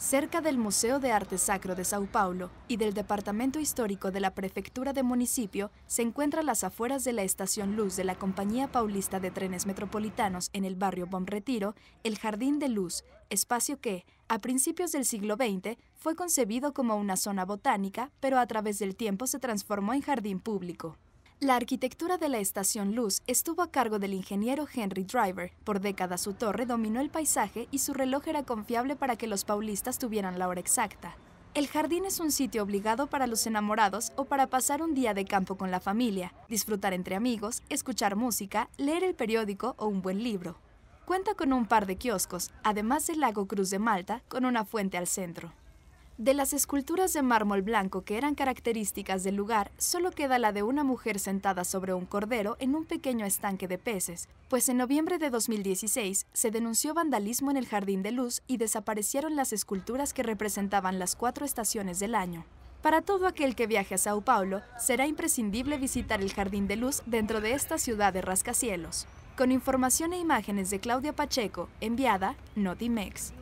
cerca del Museo de Arte Sacro de Sao Paulo y del Departamento Histórico de la Prefectura de Municipio, se encuentra las afueras de la Estación Luz de la Compañía Paulista de Trenes Metropolitanos en el barrio Bom Retiro, el Jardín de Luz, espacio que, a principios del siglo XX, fue concebido como una zona botánica, pero a través del tiempo se transformó en jardín público. La arquitectura de la Estación Luz estuvo a cargo del ingeniero Henry Driver. Por décadas su torre dominó el paisaje y su reloj era confiable para que los paulistas tuvieran la hora exacta. El jardín es un sitio obligado para los enamorados o para pasar un día de campo con la familia, disfrutar entre amigos, escuchar música, leer el periódico o un buen libro. Cuenta con un par de kioscos, además del lago Cruz de Malta, con una fuente al centro. De las esculturas de mármol blanco que eran características del lugar, solo queda la de una mujer sentada sobre un cordero en un pequeño estanque de peces, pues en noviembre de 2016 se denunció vandalismo en el Jardín de Luz y desaparecieron las esculturas que representaban las cuatro estaciones del año. Para todo aquel que viaje a Sao Paulo, será imprescindible visitar el Jardín de Luz dentro de esta ciudad de rascacielos. Con información e imágenes de Claudia Pacheco, enviada Notimex.